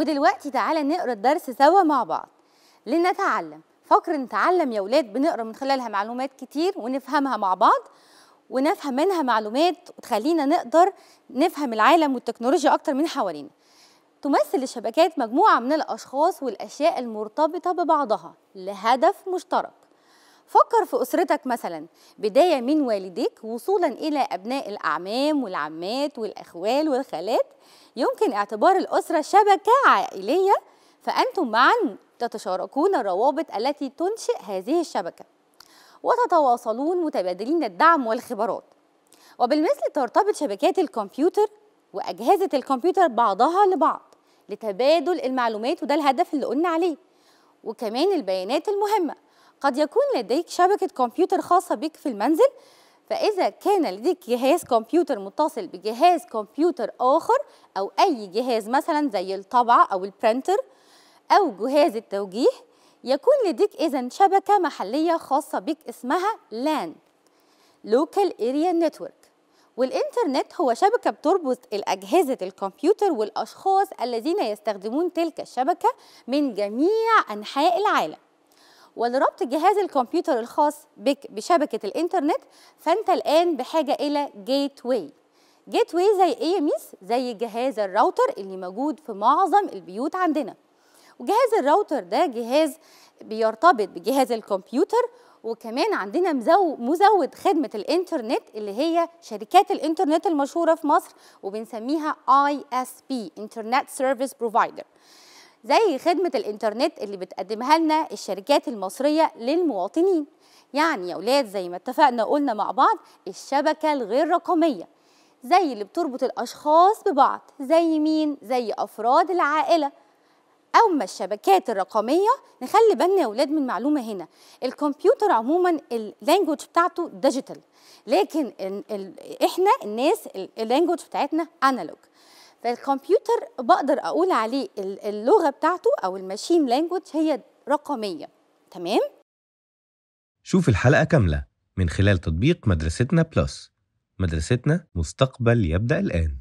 ودلوقتي تعالى نقرا الدرس سوا مع بعض لنتعلم فقرة نتعلم يا ولاد بنقرا من خلالها معلومات كتير ونفهمها مع بعض ونفهم منها معلومات وتخلينا نقدر نفهم العالم والتكنولوجيا أكتر من حوالينا تمثل الشبكات مجموعة من الأشخاص والأشياء المرتبطة ببعضها لهدف مشترك فكر في أسرتك مثلا بداية من والديك وصولا إلى أبناء الأعمام والعمات والأخوال والخالات يمكن اعتبار الأسرة شبكة عائلية فأنتم معا تتشاركون الروابط التي تنشئ هذه الشبكة وتتواصلون متبادلين الدعم والخبرات وبالمثل ترتبط شبكات الكمبيوتر وأجهزة الكمبيوتر بعضها لبعض لتبادل المعلومات وده الهدف اللي قلنا عليه وكمان البيانات المهمه قد يكون لديك شبكة كمبيوتر خاصة بك في المنزل فإذا كان لديك جهاز كمبيوتر متصل بجهاز كمبيوتر آخر أو أي جهاز مثلا زي الطبعة أو البرنتر أو جهاز التوجيه يكون لديك إذا شبكة محلية خاصة بك اسمها LAN Local Area Network والإنترنت هو شبكة بتربط الأجهزة الكمبيوتر والأشخاص الذين يستخدمون تلك الشبكة من جميع أنحاء العالم ولربط جهاز الكمبيوتر الخاص بك بشبكه الانترنت فانت الان بحاجه الى جيت واي جيت واي زي ايه ميس زي جهاز الراوتر اللي موجود في معظم البيوت عندنا وجهاز الراوتر ده جهاز بيرتبط بجهاز الكمبيوتر وكمان عندنا مزود خدمة الإنترنت اللي هي شركات الإنترنت المشهورة في مصر وبنسميها ISP Internet Service Provider زي خدمة الإنترنت اللي بتقدمها لنا الشركات المصرية للمواطنين يعني يا أولاد زي ما اتفقنا قلنا مع بعض الشبكة الغير رقمية زي اللي بتربط الأشخاص ببعض زي مين؟ زي أفراد العائلة أما الشبكات الرقمية نخلي بالنا يا أولاد من معلومة هنا الكمبيوتر عموما اللانجوج بتاعته ديجيتال لكن ال إحنا الناس اللانجوج بتاعتنا أنالوج فالكمبيوتر بقدر اقول عليه اللغه بتاعته او الماشين لانجوج هي رقميه تمام شوف الحلقه كامله من خلال تطبيق مدرستنا بلس مدرستنا مستقبل يبدا الان